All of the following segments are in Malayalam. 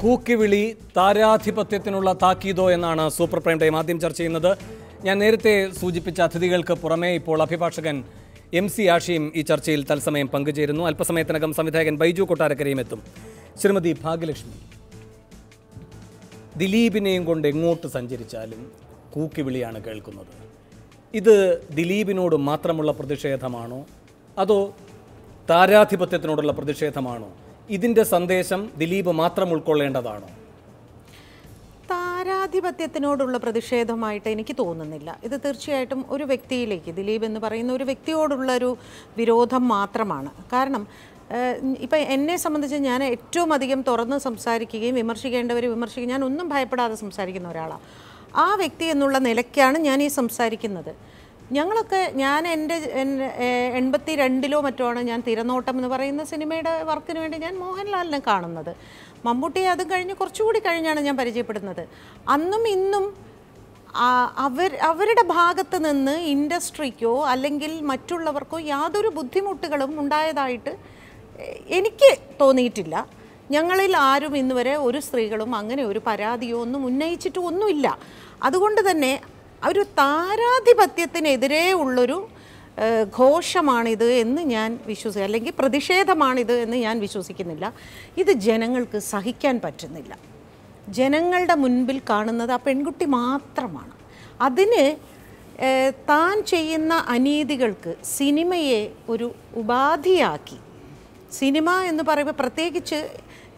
കൂക്കിവിളി താരാധിപത്യത്തിനുള്ള താക്കീതോ എന്നാണ് സൂപ്പർ പ്രൈം ടൈം ആദ്യം ചർച്ച ചെയ്യുന്നത് ഞാൻ നേരത്തെ സൂചിപ്പിച്ച അതിഥികൾക്ക് പുറമേ ഇപ്പോൾ അഭിഭാഷകൻ എം സി ആഷിയും ഈ ചർച്ചയിൽ തത്സമയം പങ്കുചേരുന്നു അല്പസമയത്തിനകം സംവിധായകൻ ബൈജു കൊട്ടാരക്കരയും എത്തും ശ്രീമതി ഭാഗ്യലക്ഷ്മി ദിലീപിനെയും കൊണ്ട് എങ്ങോട്ട് സഞ്ചരിച്ചാലും കൂക്കിവിളിയാണ് കേൾക്കുന്നത് ഇത് ദിലീപിനോട് മാത്രമുള്ള പ്രതിഷേധമാണോ അതോ താരാധിപത്യത്തിനോടുള്ള പ്രതിഷേധമാണോ ഇതിൻ്റെ സന്ദേശം ദിലീപ് മാത്രം ഉൾക്കൊള്ളേണ്ടതാണോ താരാധിപത്യത്തിനോടുള്ള പ്രതിഷേധമായിട്ട് എനിക്ക് തോന്നുന്നില്ല ഇത് തീർച്ചയായിട്ടും ഒരു വ്യക്തിയിലേക്ക് ദിലീപ് എന്ന് പറയുന്ന ഒരു വ്യക്തിയോടുള്ള ഒരു വിരോധം മാത്രമാണ് കാരണം ഇപ്പം എന്നെ സംബന്ധിച്ച് ഞാൻ ഏറ്റവും അധികം തുറന്ന് സംസാരിക്കുകയും വിമർശിക്കേണ്ടവർ വിമർശിക്കുകയും ഞാൻ ഒന്നും ഭയപ്പെടാതെ സംസാരിക്കുന്ന ഒരാളാണ് ആ വ്യക്തി എന്നുള്ള നിലയ്ക്കാണ് ഞാൻ ഈ സംസാരിക്കുന്നത് ഞങ്ങളൊക്കെ ഞാൻ എൻ്റെ എൺപത്തി രണ്ടിലോ മറ്റോ ആണ് ഞാൻ തിരനോട്ടം എന്ന് പറയുന്ന സിനിമയുടെ വർക്കിന് വേണ്ടി ഞാൻ മോഹൻലാലിനെ കാണുന്നത് മമ്മൂട്ടിയെ അതും കഴിഞ്ഞ് കുറച്ചുകൂടി കഴിഞ്ഞാണ് ഞാൻ പരിചയപ്പെടുന്നത് അന്നും ഇന്നും അവർ അവരുടെ ഭാഗത്ത് നിന്ന് ഇൻഡസ്ട്രിക്കോ അല്ലെങ്കിൽ മറ്റുള്ളവർക്കോ യാതൊരു ബുദ്ധിമുട്ടുകളും ഉണ്ടായതായിട്ട് എനിക്ക് തോന്നിയിട്ടില്ല ഞങ്ങളിൽ ആരും ഇന്ന് വരെ ഒരു സ്ത്രീകളും അങ്ങനെ ഒരു പരാതിയോ ഒന്നും ഉന്നയിച്ചിട്ടും ഒന്നുമില്ല അതുകൊണ്ട് തന്നെ ഒരു താരാധിപത്യത്തിനെതിരെ ഉള്ളൊരു ഘോഷമാണിത് എന്ന് ഞാൻ വിശ്വസിക്കുക അല്ലെങ്കിൽ പ്രതിഷേധമാണിത് എന്ന് ഞാൻ വിശ്വസിക്കുന്നില്ല ഇത് ജനങ്ങൾക്ക് സഹിക്കാൻ പറ്റുന്നില്ല ജനങ്ങളുടെ മുൻപിൽ കാണുന്നത് ആ പെൺകുട്ടി മാത്രമാണ് അതിന് താൻ ചെയ്യുന്ന അനീതികൾക്ക് സിനിമയെ ഒരു ഉപാധിയാക്കി സിനിമ എന്ന് പറയുമ്പോൾ പ്രത്യേകിച്ച്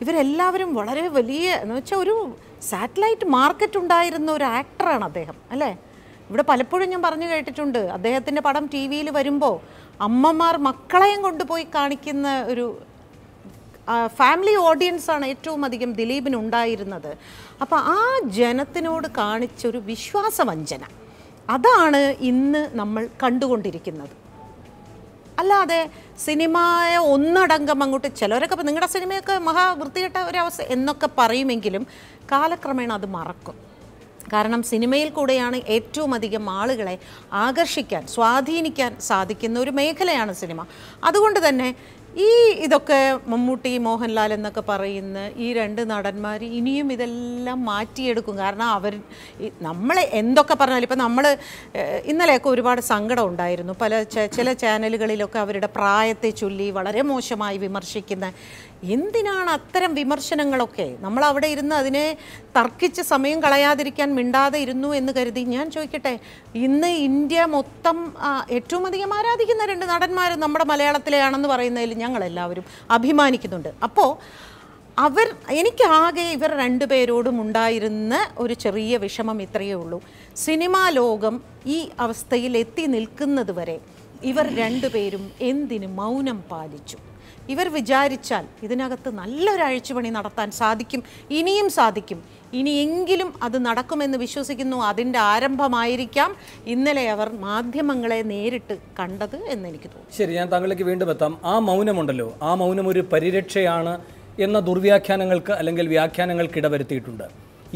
ഇവരെല്ലാവരും വളരെ വലിയ എന്ന് വെച്ചാൽ ഒരു സാറ്റലൈറ്റ് മാർക്കറ്റ് ഉണ്ടായിരുന്ന ഒരു ആക്ടറാണ് അദ്ദേഹം അല്ലേ ഇവിടെ പലപ്പോഴും ഞാൻ പറഞ്ഞു കേട്ടിട്ടുണ്ട് അദ്ദേഹത്തിൻ്റെ പടം ടി വിയിൽ വരുമ്പോൾ അമ്മമാർ മക്കളെയും കൊണ്ടുപോയി കാണിക്കുന്ന ഒരു ഫാമിലി ഓഡിയൻസാണ് ഏറ്റവും അധികം ദിലീപിന് ഉണ്ടായിരുന്നത് അപ്പോൾ ആ ജനത്തിനോട് കാണിച്ചൊരു വിശ്വാസവഞ്ചന അതാണ് ഇന്ന് നമ്മൾ കണ്ടുകൊണ്ടിരിക്കുന്നത് അല്ലാതെ സിനിമയെ ഒന്നടങ്കം അങ്ങോട്ട് ചിലരൊക്കെ നിങ്ങളുടെ സിനിമയൊക്കെ മഹാ വൃത്തികെട്ട ഒരവസ്ഥ എന്നൊക്കെ പറയുമെങ്കിലും കാലക്രമേണ അത് മറക്കും കാരണം സിനിമയിൽ കൂടെയാണ് ഏറ്റവും അധികം ആളുകളെ ആകർഷിക്കാൻ സ്വാധീനിക്കാൻ സാധിക്കുന്ന ഒരു മേഖലയാണ് സിനിമ അതുകൊണ്ട് തന്നെ ഈ ഇതൊക്കെ മമ്മൂട്ടി മോഹൻലാൽ എന്നൊക്കെ പറയുന്ന ഈ രണ്ട് നടന്മാർ ഇനിയും ഇതെല്ലാം മാറ്റിയെടുക്കും കാരണം അവർ നമ്മൾ എന്തൊക്കെ പറഞ്ഞാലും ഇപ്പം നമ്മൾ ഇന്നലെയൊക്കെ ഒരുപാട് സങ്കടം ഉണ്ടായിരുന്നു പല ചില ചാനലുകളിലൊക്കെ അവരുടെ പ്രായത്തെ ചൊല്ലി വളരെ മോശമായി വിമർശിക്കുന്ന എന്തിനാണ് അത്തരം വിമർശനങ്ങളൊക്കെ നമ്മൾ അവിടെ ഇരുന്ന് അതിനെ തർക്കിച്ച് സമയം കളയാതിരിക്കാൻ മിണ്ടാതെ ഇരുന്നു എന്ന് കരുതി ഞാൻ ചോദിക്കട്ടെ ഇന്ന് ഇന്ത്യ മൊത്തം ഏറ്റവും അധികം ആരാധിക്കുന്ന രണ്ട് നടന്മാർ നമ്മുടെ മലയാളത്തിലെയാണെന്ന് പറയുന്നതിൽ ഞങ്ങളെല്ലാവരും അഭിമാനിക്കുന്നുണ്ട് അപ്പോൾ അവർ എനിക്കാകെ ഇവർ രണ്ടുപേരോടും ഉണ്ടായിരുന്ന ഒരു ചെറിയ വിഷമം ഇത്രയേ ഉള്ളൂ സിനിമാ ലോകം ഈ അവസ്ഥയിൽ എത്തി നിൽക്കുന്നത് വരെ ഇവർ രണ്ടുപേരും എന്തിന് മൗനം പാലിച്ചു ഇവർ വിചാരിച്ചാൽ ഇതിനകത്ത് നല്ലൊരു അഴിച്ചുപണി നടത്താൻ സാധിക്കും ഇനിയും സാധിക്കും ഇനിയെങ്കിലും അത് നടക്കുമെന്ന് വിശ്വസിക്കുന്നു അതിൻ്റെ ആരംഭമായിരിക്കാം ഇന്നലെ അവർ മാധ്യമങ്ങളെ നേരിട്ട് കണ്ടത് എന്നെനിക്ക് തോന്നുന്നു ശരി ഞാൻ താങ്കളിലേക്ക് വീണ്ടും എത്താം ആ മൗനമുണ്ടല്ലോ ആ മൗനം ഒരു പരിരക്ഷയാണ് എന്ന ദുർവ്യാഖ്യാനങ്ങൾക്ക് അല്ലെങ്കിൽ വ്യാഖ്യാനങ്ങൾക്ക് ഇടവരുത്തിയിട്ടുണ്ട്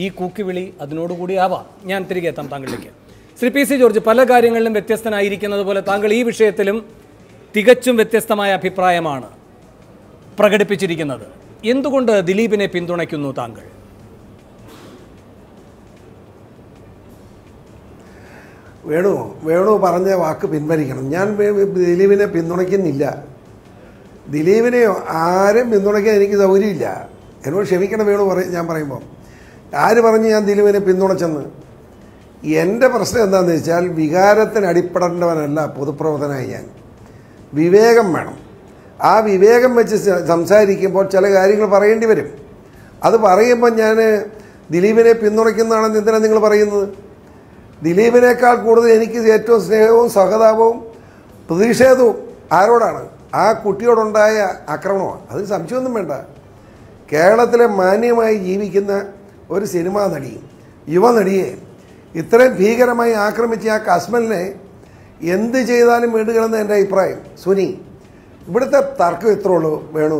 ഈ കൂക്കിവിളി അതിനോടുകൂടി ആവാം ഞാൻ തിരികെ എത്താം താങ്കളിലേക്ക് ശ്രീ പി സി ജോർജ് പല കാര്യങ്ങളിലും വ്യത്യസ്തനായിരിക്കുന്നത് പോലെ താങ്കൾ ഈ വിഷയത്തിലും തികച്ചും വ്യത്യസ്തമായ അഭിപ്രായമാണ് പ്രകടിപ്പിച്ചിരിക്കുന്നത് എന്തുകൊണ്ട് ദിലീപിനെ പിന്തുണയ്ക്കുന്നു താങ്കൾ വേണു വേണു പറഞ്ഞ വാക്ക് പിൻവലിക്കണം ഞാൻ ദിലീപിനെ പിന്തുണയ്ക്കുന്നില്ല ദിലീപിനെ ആരും പിന്തുണയ്ക്കാൻ എനിക്ക് സൗകര്യമില്ല എന്നോട് ക്ഷമിക്കണം വേണു പറയും ഞാൻ പറയുമ്പോൾ ആര് പറഞ്ഞ് ഞാൻ ദിലീപിനെ പിന്തുണച്ചെന്ന് എൻ്റെ പ്രശ്നം എന്താണെന്ന് വെച്ചാൽ വികാരത്തിന് അടിപ്പെടേണ്ടവനല്ല പൊതുപ്രവർത്തനമായി ഞാൻ വിവേകം വേണം ആ വിവേകം വെച്ച് സംസാരിക്കുമ്പോൾ ചില കാര്യങ്ങൾ പറയേണ്ടി വരും അത് പറയുമ്പോൾ ഞാൻ ദിലീപിനെ പിന്തുണയ്ക്കുന്നതാണെന്ന് എന്തിനാണ് നിങ്ങൾ പറയുന്നത് ദിലീപിനേക്കാൾ കൂടുതൽ എനിക്ക് ഏറ്റവും സ്നേഹവും സഹതാപവും പ്രതിഷേധവും ആരോടാണ് ആ കുട്ടിയോടുണ്ടായ ആക്രമണമാണ് അതിന് സംശയമൊന്നും വേണ്ട കേരളത്തിലെ മാന്യമായി ജീവിക്കുന്ന ഒരു സിനിമാ നടി യുവനടിയെ ഇത്രയും ഭീകരമായി ആക്രമിച്ച ആ കസ്മലിനെ എന്ത് ചെയ്താലും വീടുകളെന്ന് എൻ്റെ അഭിപ്രായം സുനി ഇവിടുത്തെ തർക്കം ഇത്രേ ഉള്ളൂ വേണു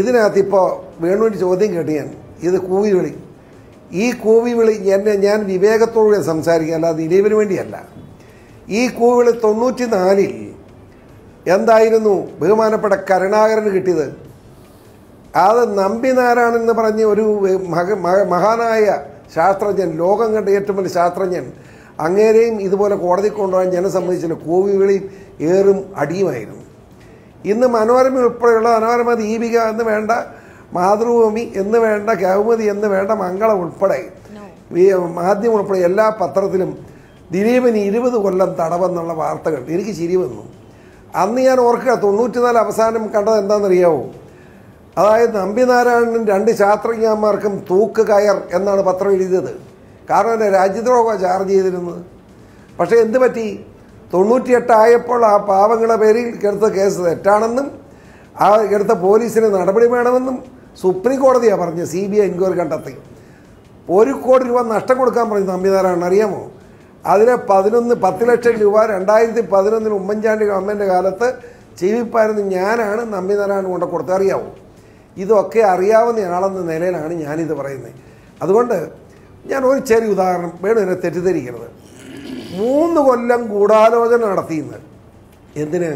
ഇതിനകത്ത് ഇപ്പോൾ വേണുവിൻ്റെ ചോദ്യം കേട്ട് ഞാൻ ഇത് കൂവി വിളി ഈ കൂവി വിളി എന്നെ ഞാൻ വിവേകത്തോടെ സംസാരിക്കുക അല്ലാതെ ഇലീവിന് വേണ്ടിയല്ല ഈ കൂവിളി തൊണ്ണൂറ്റി നാലിൽ എന്തായിരുന്നു ബഹുമാനപ്പെട്ട കരുണാകരന് കിട്ടിയത് അത് നമ്പിനാരായണൻ എന്ന് പറഞ്ഞ ഒരു മഹാനായ ശാസ്ത്രജ്ഞൻ ലോകം കണ്ട ഏറ്റവും വലിയ ശാസ്ത്രജ്ഞൻ അങ്ങേരെയും ഇതുപോലെ കോടതി കൊണ്ടുപോകാൻ ജനസമ്മതിച്ചില്ല കൂവി വിളി ഏറും അടിയുമായിരുന്നു ഇന്ന് മനോരമ ഉൾപ്പെടെയുള്ള മനോരമ ദീപിക എന്ന് വേണ്ട മാതൃഭൂമി എന്ന് വേണ്ട കൗമുദി എന്ന് വേണ്ട മംഗളം ഉൾപ്പെടെ മാധ്യമം ഉൾപ്പെടെ എല്ലാ പത്രത്തിലും ദിലീപിന് ഇരുപത് കൊല്ലം തടവെന്നുള്ള വാർത്തകൾ എനിക്ക് ചിരി വന്നു അന്ന് ഞാൻ ഓർക്കുക തൊണ്ണൂറ്റിനാല് അവസാനം കണ്ടത് എന്താണെന്നറിയാവോ അതായത് നമ്പിനാരായണനും രണ്ട് ശാസ്ത്രജ്ഞന്മാർക്കും തൂക്ക് കയർ എന്നാണ് പത്രം എഴുതിയത് കാരണം എന്നെ രാജ്യദ്രോഹ ചാർജ് ചെയ്തിരുന്നത് പക്ഷേ എന്ത് പറ്റി തൊണ്ണൂറ്റിയെട്ടായപ്പോൾ ആ പാവങ്ങളുടെ പേരിൽ എടുത്ത കേസ് തെറ്റാണെന്നും ആ എടുത്ത പോലീസിന് നടപടി വേണമെന്നും സുപ്രീം കോടതിയാണ് പറഞ്ഞത് സി ബി ഐ എൻക്വയറി കണ്ടെത്തി ഒരു കോടി രൂപ നഷ്ടം കൊടുക്കാൻ പറഞ്ഞു നമ്പിനാരാണ് അറിയാമോ അതിനെ പതിനൊന്ന് പത്ത് ലക്ഷം രൂപ രണ്ടായിരത്തി പതിനൊന്നിന് ഉമ്മൻചാണ്ടി ഗവൺമെൻറ് കാലത്ത് ജീവിപ്പായിരുന്നു ഞാനാണ് നമ്പിനാരായണ കൊണ്ട് കൊടുത്ത അറിയാവോ ഇതൊക്കെ അറിയാവുന്ന ആളെന്ന നിലയിലാണ് ഞാനിത് പറയുന്നത് അതുകൊണ്ട് ഞാൻ ഒരു ചെറിയ ഉദാഹരണം വേണു എന്നെ തെറ്റിദ്ധരിക്കരുത് മൂന്ന് കൊല്ലം ഗൂഢാലോചന നടത്തിയെന്ന് എന്തിന്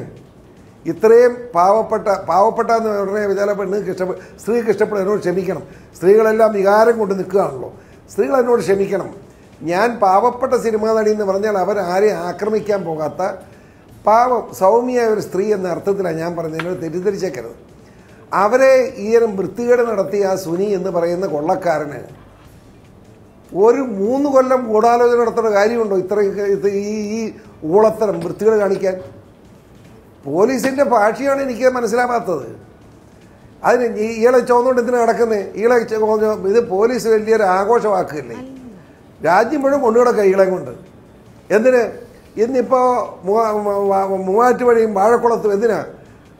ഇത്രയും പാവപ്പെട്ട പാവപ്പെട്ട എന്ന് പറഞ്ഞാൽ വിചാരം പെണ്ണുങ്ങൾക്ക് ഇഷ്ടപ്പെട്ട സ്ത്രീക്ക് ഇഷ്ടപ്പെടും എന്നോട് ക്ഷമിക്കണം സ്ത്രീകളെല്ലാം വികാരം കൊണ്ട് നിൽക്കുകയാണല്ലോ സ്ത്രീകൾ എന്നോട് ക്ഷമിക്കണം ഞാൻ പാവപ്പെട്ട സിനിമാ നടി എന്ന് പറഞ്ഞാൽ അവർ ആരെയും ആക്രമിക്കാൻ പോകാത്ത പാവം സൗമ്യയായ ഒരു സ്ത്രീ എന്ന അർത്ഥത്തിലാണ് ഞാൻ പറഞ്ഞത് എന്നോട് തെറ്റിദ്ധരിച്ചേക്കരുത് അവരെ ഈയൊരു വൃത്തികേട് നടത്തിയ ആ സുനി എന്ന് പറയുന്ന കൊള്ളക്കാരന് ഒരു മൂന്ന് കൊല്ലം ഗൂഢാലോചന നടത്തേണ്ട കാര്യമുണ്ടോ ഇത്ര ഈ ഈ ഊളത്തരം വൃത്തികൾ കാണിക്കാൻ പോലീസിൻ്റെ ഭാഷയാണ് എനിക്ക് മനസ്സിലാവാത്തത് അതിന് ഇയാളെ ചോന്നുകൊണ്ട് ഇതിന് നടക്കുന്നത് ഇയാളെ ഇത് പോലീസ് വലിയൊരു ആഘോഷമാക്കുകയല്ലേ രാജ്യം മുഴുവൻ കൊണ്ടുകിടക്കുക ഇയാളെ കൊണ്ട് എന്തിന് ഇന്നിപ്പോൾ വഴിയും വാഴക്കുളത്തും എന്തിനാ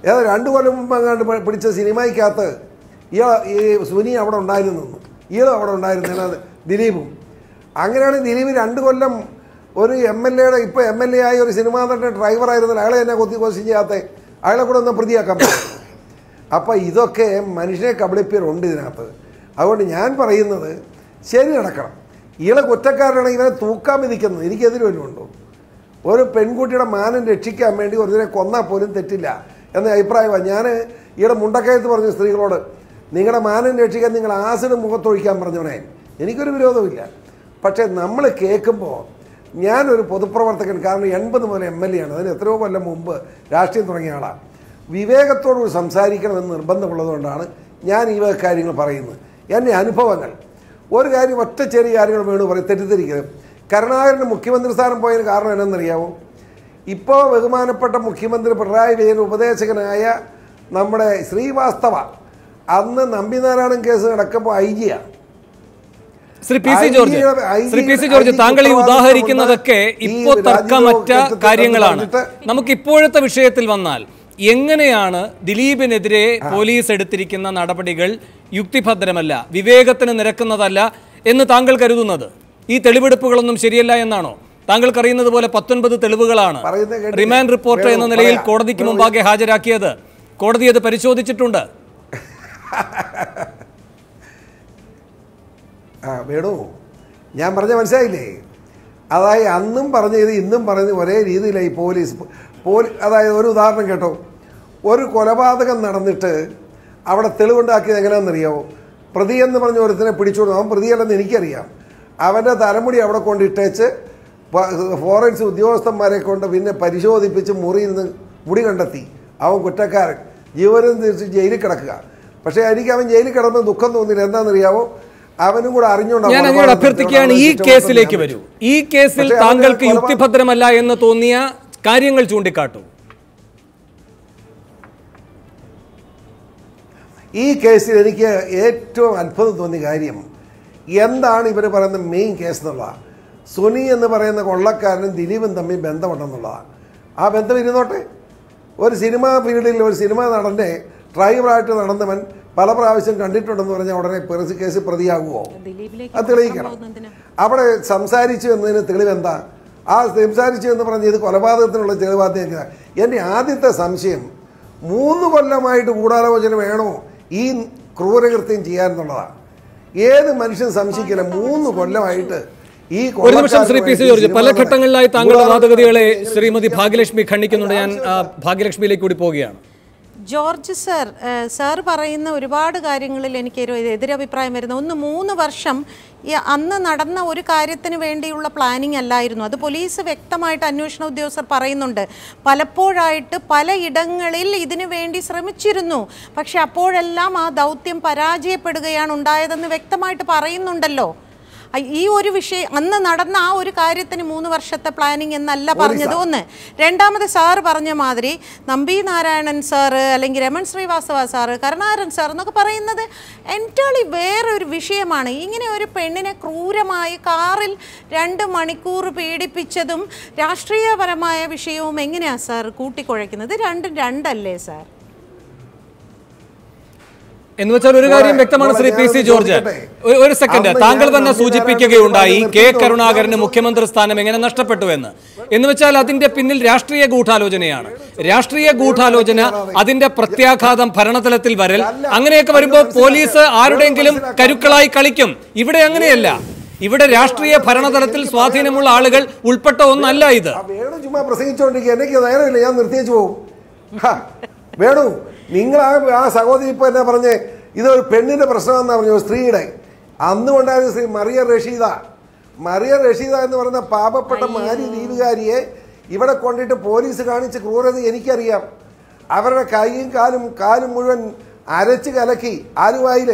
ഏതോ രണ്ട് കൊല്ലം മുമ്പ് അങ്ങാണ്ട് പിടിച്ച സിനിമയ്ക്കകത്ത് ഇയാൾ ഈ സുനി അവിടെ ഉണ്ടായിരുന്നു ഇയാളും അവിടെ ഉണ്ടായിരുന്നില്ല ദിലീപും അങ്ങനെയാണ് ദിലീപ് രണ്ട് കൊല്ലം ഒരു എം എൽ എയുടെ ഇപ്പോൾ എം എൽ എ ആയ ഒരു സിനിമാ നടൻ്റെ ഡ്രൈവറായിരുന്നില്ല അയാളെ എന്നെ കൊത്തി കൊച്ചു ചെയ്യാത്ത അയാളെ കൂടെ ഒന്ന് പ്രതിയാക്കാൻ പറ്റും അപ്പോൾ ഇതൊക്കെ മനുഷ്യനെ കബളിപ്പിയറുണ്ട് ഇതിനകത്ത് അതുകൊണ്ട് ഞാൻ പറയുന്നത് ശരി നടക്കണം ഇയാളെ കുറ്റക്കാരനാണെങ്കിൽ ഇവനെ തൂക്കാൻ വിധിക്കുന്നത് എനിക്കെതിരെ ഉണ്ടോ ഒരു പെൺകുട്ടിയുടെ മാനം രക്ഷിക്കാൻ വേണ്ടി ഒരുതിനെ കൊന്നാൽ പോലും തെറ്റില്ല എന്ന അഭിപ്രായമാണ് ഞാൻ ഇയാളെ മുണ്ടക്കയത്ത് പറഞ്ഞു സ്ത്രീകളോട് നിങ്ങളുടെ മാനം രക്ഷിക്കാൻ നിങ്ങൾ ആസിഡ് മുഖത്തൊഴിക്കാൻ പറഞ്ഞവനായി എനിക്കൊരു വിരോധമില്ല പക്ഷേ നമ്മൾ കേൾക്കുമ്പോൾ ഞാനൊരു പൊതുപ്രവർത്തകൻ കാരണം എൺപത് മുതൽ എം എൽ എ ആണ് അതിന് എത്രയോ കൊല്ലം മുമ്പ് രാഷ്ട്രീയം തുടങ്ങിയ ആളാണ് വിവേകത്തോടുകൂടി സംസാരിക്കണമെന്ന് നിർബന്ധമുള്ളതുകൊണ്ടാണ് ഞാൻ ഈ വക കാര്യങ്ങൾ പറയുന്നത് എൻ്റെ അനുഭവങ്ങൾ ഒരു കാര്യം ഒറ്റ ചെറിയ കാര്യങ്ങൾ വേണു പറയും തെറ്റിദ്ധരിക്കരുത് കരുണാകരൻ മുഖ്യമന്ത്രി സ്ഥാനം പോയതിന് കാരണം എന്നറിയാമോ ഇപ്പോൾ ബഹുമാനപ്പെട്ട മുഖ്യമന്ത്രി പിണറായി വിജയൻ ഉപദേശകനായ നമ്മുടെ ശ്രീവാസ്തവ അന്ന് നമ്പിനാരായണൻ കേസ് നടക്കുമ്പോൾ ഐ ജിയാണ് Shri P C George Shri P C George താങ്കൾ ഈ ഉദാഹരിക്കുന്നതൊക്കെ ഇപ്പോ തർക്കമറ്റ കാര്യങ്ങളാണ് നമുക്ക് ഇപ്പോഴത്തെ വിഷയത്തിൽ വന്നാൽ എങ്ങനെയാണ് ദിലീപിനെതിരെ പോലീസ് എടുത്തിരിക്കുന്ന നടപടികൾ യുക്തിഭദ്രമല്ല വിവേകത്തിന് നിരക്കുന്നതല്ല എന്ന് താങ്കൾ കരുതുന്നത് ഈ തെളിവെടുപ്പുകളൊന്നും ശരിയല്ല എന്നാണോ അറിയുന്നത് പോലെ പത്തൊൻപത് തെളിവുകളാണ് റിമാൻഡ് റിപ്പോർട്ട് എന്ന നിലയിൽ കോടതിക്ക് മുമ്പാകെ ഹാജരാക്കിയത് കോടതി അത് പരിശോധിച്ചിട്ടുണ്ട് ആ വേണു ഞാൻ പറഞ്ഞ മനസ്സിലായില്ലേ അതായത് അന്നും പറഞ്ഞത് ഇന്നും പറഞ്ഞത് ഒരേ രീതിയിലായി പോലീസ് പോലി അതായത് ഒരു ഉദാഹരണം കേട്ടോ ഒരു കൊലപാതകം നടന്നിട്ട് അവിടെ തെളിവുണ്ടാക്കിയത് എങ്ങനെയാണെന്നറിയാമോ പ്രതി എന്ന് പറഞ്ഞ ഒരുത്തിനെ പിടിച്ചോടും അവൻ പ്രതിയല്ലെന്ന് എനിക്കറിയാം അവൻ്റെ തലമുടി അവിടെ കൊണ്ടിട്ടേച്ച് ഫോറൻസ് ഉദ്യോഗസ്ഥന്മാരെ കൊണ്ട് പിന്നെ പരിശോധിപ്പിച്ച് മുറിയിൽ നിന്ന് മുടി കണ്ടെത്തി അവൻ കുറ്റക്കാരൻ ജീവനം തിരിച്ച് ജയിലിൽ കിടക്കുക പക്ഷേ എനിക്ക് അവൻ ജയിലിൽ കിടന്ന് ദുഃഖം തോന്നിയില്ല എന്താണെന്നറിയാമോ അവനും കൂടെ അറിഞ്ഞുകൊണ്ട് ഞാൻ അങ്ങോട്ട് അഭ്യർത്ഥിക്കുകയാണ് ഈ കേസിലേക്ക് വരൂ ഈ കേസിൽ താങ്കൾക്ക് യുക്തിഭദ്രമല്ല എന്ന് തോന്നിയ കാര്യങ്ങൾ ചൂണ്ടിക്കാട്ടു ഈ കേസിൽ എനിക്ക് ഏറ്റവും അത്ഭുതം തോന്നിയ കാര്യം എന്താണ് ഇവർ പറയുന്ന മെയിൻ കേസ് എന്നുള്ളതാണ് സുനി എന്ന് പറയുന്ന കൊള്ളക്കാരനും ദിലീപും തമ്മിൽ ബന്ധമുണ്ടെന്നുള്ളതാണ് ആ ബന്ധം ഇരുന്നോട്ടെ ഒരു സിനിമാ ഫീൽഡിൽ ഒരു സിനിമാ നടൻ്റെ ഡ്രൈവറായിട്ട് നടന്നവൻ പല പ്രാവശ്യം കണ്ടിട്ടുണ്ടെന്ന് പറഞ്ഞാൽ ഉടനെ പെറുസി കേസ് പ്രതിയാകുമോ അത് തെളിയിക്കണം അവിടെ സംസാരിച്ചു എന്നതിന് തെളിവെന്താ ആ സംസാരിച്ചു എന്ന് പറഞ്ഞ് ഇത് കൊലപാതകത്തിനുള്ള തെളിവാദ്യം എൻ്റെ ആദ്യത്തെ സംശയം മൂന്ന് കൊല്ലമായിട്ട് ഗൂഢാലോചന വേണോ ഈ ക്രൂരകൃത്യം ചെയ്യാൻ എന്നുള്ളതാണ് ഏത് മനുഷ്യൻ സംശയിക്കില്ല മൂന്ന് കൊല്ലമായിട്ട് ഈ ഒരു നിമിഷം ശ്രീ പി സി ജോർജ് പല ഘട്ടങ്ങളിലായി താങ്കളുടെ വാദഗതികളെ ശ്രീമതി ഭാഗ്യലക്ഷ്മി ഖണ്ഡിക്കുന്നുണ്ട് ഞാൻ ഭാഗ്യലക്ഷ്മിയിലേക്ക് കൂടി പോവുകയാണ് ജോർജ് സർ സാർ പറയുന്ന ഒരുപാട് കാര്യങ്ങളിൽ എനിക്ക് എതിരഭിപ്രായം വരുന്ന ഒന്ന് മൂന്ന് വർഷം അന്ന് നടന്ന ഒരു കാര്യത്തിന് വേണ്ടിയുള്ള പ്ലാനിംഗ് അല്ലായിരുന്നു അത് പോലീസ് വ്യക്തമായിട്ട് അന്വേഷണ ഉദ്യോഗസ്ഥർ പറയുന്നുണ്ട് പലപ്പോഴായിട്ട് പല ഇടങ്ങളിൽ ഇതിനു വേണ്ടി ശ്രമിച്ചിരുന്നു പക്ഷെ അപ്പോഴെല്ലാം ആ ദൗത്യം പരാജയപ്പെടുകയാണ് ഉണ്ടായതെന്ന് വ്യക്തമായിട്ട് പറയുന്നുണ്ടല്ലോ ഈ ഒരു വിഷയം അന്ന് നടന്ന ആ ഒരു കാര്യത്തിന് മൂന്ന് വർഷത്തെ പ്ലാനിങ് എന്നല്ല പറഞ്ഞത് ഒന്ന് രണ്ടാമത് സാർ പറഞ്ഞ മാതിരി നമ്പി നാരായണൻ സാറ് അല്ലെങ്കിൽ രമൺ ശ്രീവാസ്തവ സാറ് കരുണാരൻ സാർ എന്നൊക്കെ പറയുന്നത് എൻറ്റേളി വേറൊരു വിഷയമാണ് ഇങ്ങനെ ഒരു പെണ്ണിനെ ക്രൂരമായി കാറിൽ രണ്ട് മണിക്കൂർ പീഡിപ്പിച്ചതും രാഷ്ട്രീയപരമായ വിഷയവും എങ്ങനെയാണ് സാർ കൂട്ടിക്കുഴയ്ക്കുന്നത് രണ്ടും രണ്ടല്ലേ സാർ എന്ന് വെച്ചാൽ ഒരു കാര്യം വ്യക്തമാണ് ശ്രീ പി സി ജോർജ് ഒരു സെക്കൻഡ് താങ്കൾ തന്നെ സൂചിപ്പിക്കുകയുണ്ടായി കെ കരുണാകരന് മുഖ്യമന്ത്രി സ്ഥാനം എങ്ങനെ നഷ്ടപ്പെട്ടു എന്ന് എന്ന് വെച്ചാൽ അതിന്റെ പിന്നിൽ രാഷ്ട്രീയ ഗൂഢാലോചനയാണ് രാഷ്ട്രീയ ഗൂഢാലോചന അതിന്റെ പ്രത്യാഘാതം ഭരണതലത്തിൽ വരൽ അങ്ങനെയൊക്കെ വരുമ്പോൾ പോലീസ് ആരുടെയെങ്കിലും കരുക്കളായി കളിക്കും ഇവിടെ അങ്ങനെയല്ല ഇവിടെ രാഷ്ട്രീയ ഭരണതലത്തിൽ സ്വാധീനമുള്ള ആളുകൾ ഉൾപ്പെട്ട ഒന്നല്ല ഇത് പ്രസംഗിച്ചോണ്ടിരിക്കുക എനിക്ക് നേരമില്ല ഞാൻ നിർത്തിയേച്ചു പോകും വേണു നിങ്ങൾ ആ ആ സഹോദരി ഇപ്പൊ എന്നാ പറഞ്ഞേ ഇതൊരു പെണ്ണിന്റെ പ്രശ്നമെന്നാണ് പറഞ്ഞു സ്ത്രീയുടെ അന്നുകൊണ്ടായിരുന്നു ശ്രീ മറിയ റഷീദ മറിയ റഷീദ എന്ന് പറയുന്ന പാപപ്പെട്ട മാരി ദീപുകാരിയെ ഇവിടെ കൊണ്ടിട്ട് പോലീസ് കാണിച്ച് ക്രൂരത എനിക്കറിയാം അവരുടെ കൈയും കാലും കാലും മുഴുവൻ അരച്ച് കലക്കി ആലുവായിൽ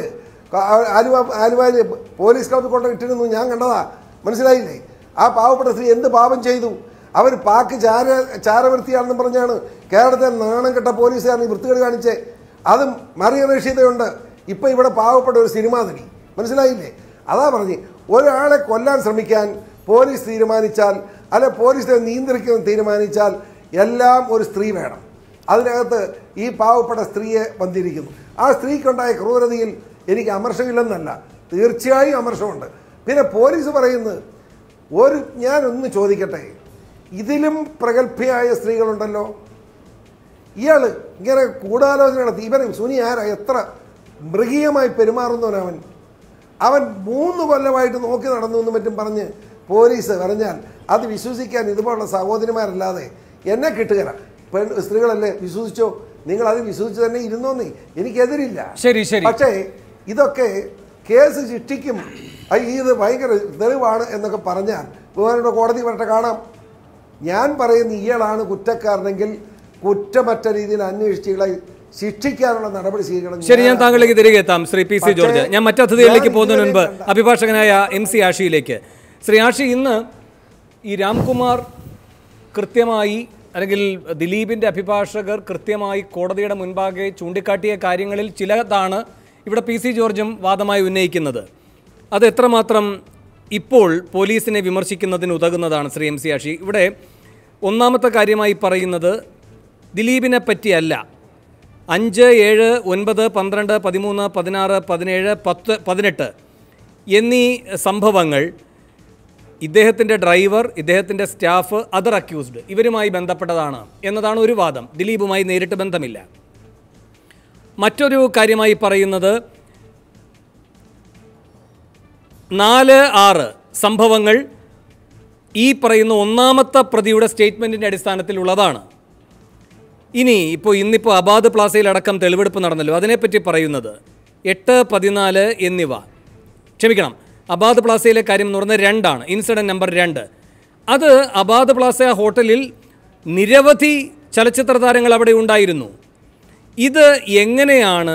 ആലുവ ആലുവായിൽ പോലീസ് ക്ലബ് കൊണ്ടിട്ടിരുന്നു ഞാൻ കണ്ടതാ മനസ്സിലായില്ലേ ആ പാവപ്പെട്ട സ്ത്രീ എന്ത് പാപം ചെയ്തു അവർ പാക്ക് ചാര ചാരവൃത്തിയാണെന്ന് പറഞ്ഞാണ് കേരളത്തിലെ നാണം കെട്ട പോലീസുകാരൻ ഈ വൃത്തികേട് കാണിച്ചേ അതും മറിയ റഷീദയുണ്ട് ഇപ്പം ഇവിടെ പാവപ്പെട്ട ഒരു സിനിമാ നടി മനസ്സിലായില്ലേ അതാ പറഞ്ഞ് ഒരാളെ കൊല്ലാൻ ശ്രമിക്കാൻ പോലീസ് തീരുമാനിച്ചാൽ അല്ലെ പോലീസിനെ നിയന്ത്രിക്കുന്ന തീരുമാനിച്ചാൽ എല്ലാം ഒരു സ്ത്രീ വേണം അതിനകത്ത് ഈ പാവപ്പെട്ട സ്ത്രീയെ വന്നിരിക്കുന്നു ആ സ്ത്രീക്കുണ്ടായ ക്രൂരതയിൽ എനിക്ക് അമർഷമില്ലെന്നല്ല തീർച്ചയായും അമർഷമുണ്ട് പിന്നെ പോലീസ് പറയുന്നത് ഒരു ഞാനൊന്ന് ചോദിക്കട്ടെ ഇതിലും പ്രഗത്ഭയായ സ്ത്രീകളുണ്ടല്ലോ ഇയാൾ ഇങ്ങനെ കൂടാലോചന നടത്തി ഇവൻ സുനി ആരാ എത്ര മൃഗീയമായി പെരുമാറുന്നവനവൻ അവൻ മൂന്ന് കൊല്ലമായിട്ട് നോക്കി നടന്നു എന്നും മറ്റും പറഞ്ഞ് പോലീസ് പറഞ്ഞാൽ അത് വിശ്വസിക്കാൻ ഇതുപോലുള്ള സഹോദരിമാരല്ലാതെ എന്നെ കിട്ടുകയില്ല പെൺ സ്ത്രീകളല്ലേ വിശ്വസിച്ചോ നിങ്ങൾ അത് വിശ്വസിച്ച് തന്നെ നീ എനിക്കെതിരില്ല ശരി ശരി പക്ഷേ ഇതൊക്കെ കേസ് ചിട്ടിക്കും ഇത് ഭയങ്കര തെളിവാണ് എന്നൊക്കെ പറഞ്ഞാൽ ബഹുമാനോട് കോടതി വരട്ടെ കാണാം ഞാൻ പറയുന്ന ഇയാളാണ് കുറ്റക്കാരനെങ്കിൽ കുറ്റമറ്റ രീതിയിൽ അന്വേഷിച്ച് ശിക്ഷിക്കാനുള്ള നടപടി സ്വീകരിക്കണം ശരി ഞാൻ താങ്കളിലേക്ക് തിരികെ എത്താം ശ്രീ പി സി ജോർജ് ഞാൻ മറ്റതിഥികളിലേക്ക് പോകുന്നതിന് മുൻപ് അഭിഭാഷകനായ എം സി ആഷിയിലേക്ക് ശ്രീ ആഷി ഇന്ന് ഈ രാംകുമാർ കൃത്യമായി അല്ലെങ്കിൽ ദിലീപിൻ്റെ അഭിഭാഷകർ കൃത്യമായി കോടതിയുടെ മുൻപാകെ ചൂണ്ടിക്കാട്ടിയ കാര്യങ്ങളിൽ ചിലതാണ് ഇവിടെ പി സി ജോർജും വാദമായി ഉന്നയിക്കുന്നത് അത് എത്രമാത്രം ഇപ്പോൾ പോലീസിനെ വിമർശിക്കുന്നതിന് ഉതകുന്നതാണ് ശ്രീ എം സി ആഷി ഇവിടെ ഒന്നാമത്തെ കാര്യമായി പറയുന്നത് ദിലീപിനെ പറ്റിയല്ല അഞ്ച് ഏഴ് ഒൻപത് പന്ത്രണ്ട് പതിമൂന്ന് പതിനാറ് പതിനേഴ് പത്ത് പതിനെട്ട് എന്നീ സംഭവങ്ങൾ ഇദ്ദേഹത്തിൻ്റെ ഡ്രൈവർ ഇദ്ദേഹത്തിൻ്റെ സ്റ്റാഫ് അതർ അക്യൂസ്ഡ് ഇവരുമായി ബന്ധപ്പെട്ടതാണ് എന്നതാണ് ഒരു വാദം ദിലീപുമായി നേരിട്ട് ബന്ധമില്ല മറ്റൊരു കാര്യമായി പറയുന്നത് നാല് ആറ് സംഭവങ്ങൾ ഈ പറയുന്ന ഒന്നാമത്തെ പ്രതിയുടെ സ്റ്റേറ്റ്മെൻറ്റിൻ്റെ അടിസ്ഥാനത്തിലുള്ളതാണ് ഇനി ഇപ്പോൾ ഇന്നിപ്പോൾ അബാദ് പ്ലാസയിലടക്കം തെളിവെടുപ്പ് നടന്നല്ലോ അതിനെപ്പറ്റി പറയുന്നത് എട്ട് പതിനാല് എന്നിവ ക്ഷമിക്കണം അബാദ് പ്ലാസയിലെ കാര്യം എന്ന് പറഞ്ഞാൽ രണ്ടാണ് ഇൻസിഡൻറ്റ് നമ്പർ രണ്ട് അത് അബാദ് പ്ലാസ ഹോട്ടലിൽ നിരവധി ചലച്ചിത്ര താരങ്ങൾ അവിടെ ഉണ്ടായിരുന്നു ഇത് എങ്ങനെയാണ്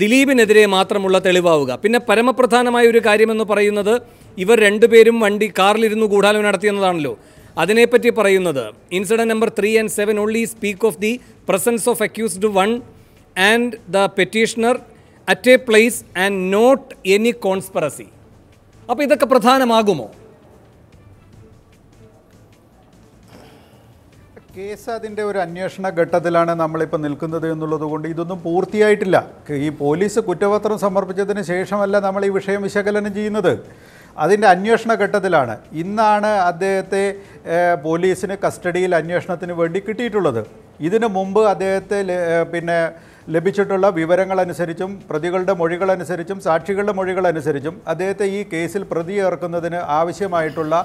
ദിലീപിനെതിരെ മാത്രമുള്ള തെളിവാവുക പിന്നെ പരമപ്രധാനമായ ഒരു കാര്യമെന്ന് പറയുന്നത് ഇവർ രണ്ടുപേരും വണ്ടി കാറിലിരുന്നു ഗൂഢാലോചന നടത്തിയെന്നതാണല്ലോ അതിനെപ്പറ്റി പറയുന്നത് incident number three and seven only speak of the presence of accused one and the petitioner at a place and not any conspiracy അപ്പോൾ ഇതൊക്കെ പ്രധാനമാകുമോ കേസ് അതിൻ്റെ ഒരു അന്വേഷണ ഘട്ടത്തിലാണ് നമ്മളിപ്പോൾ നിൽക്കുന്നത് എന്നുള്ളത് കൊണ്ട് ഇതൊന്നും പൂർത്തിയായിട്ടില്ല ഈ പോലീസ് കുറ്റപത്രം സമർപ്പിച്ചതിന് ശേഷമല്ല നമ്മൾ ഈ വിഷയം വിശകലനം ചെയ്യുന്നത് അതിൻ്റെ അന്വേഷണ ഘട്ടത്തിലാണ് ഇന്നാണ് അദ്ദേഹത്തെ പോലീസിന് കസ്റ്റഡിയിൽ അന്വേഷണത്തിന് വേണ്ടി കിട്ടിയിട്ടുള്ളത് ഇതിനു മുമ്പ് അദ്ദേഹത്തെ പിന്നെ ലഭിച്ചിട്ടുള്ള വിവരങ്ങളനുസരിച്ചും പ്രതികളുടെ മൊഴികളനുസരിച്ചും സാക്ഷികളുടെ മൊഴികളനുസരിച്ചും അദ്ദേഹത്തെ ഈ കേസിൽ പ്രതി ഏർക്കുന്നതിന് ആവശ്യമായിട്ടുള്ള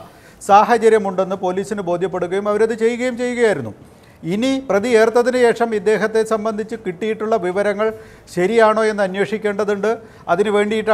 സാഹചര്യമുണ്ടെന്ന് പോലീസിന് ബോധ്യപ്പെടുകയും അവരത് ചെയ്യുകയും ചെയ്യുകയായിരുന്നു ഇനി പ്രതി ഏർത്തതിന് ശേഷം ഇദ്ദേഹത്തെ സംബന്ധിച്ച് കിട്ടിയിട്ടുള്ള വിവരങ്ങൾ ശരിയാണോ എന്ന് അന്വേഷിക്കേണ്ടതുണ്ട് അതിനു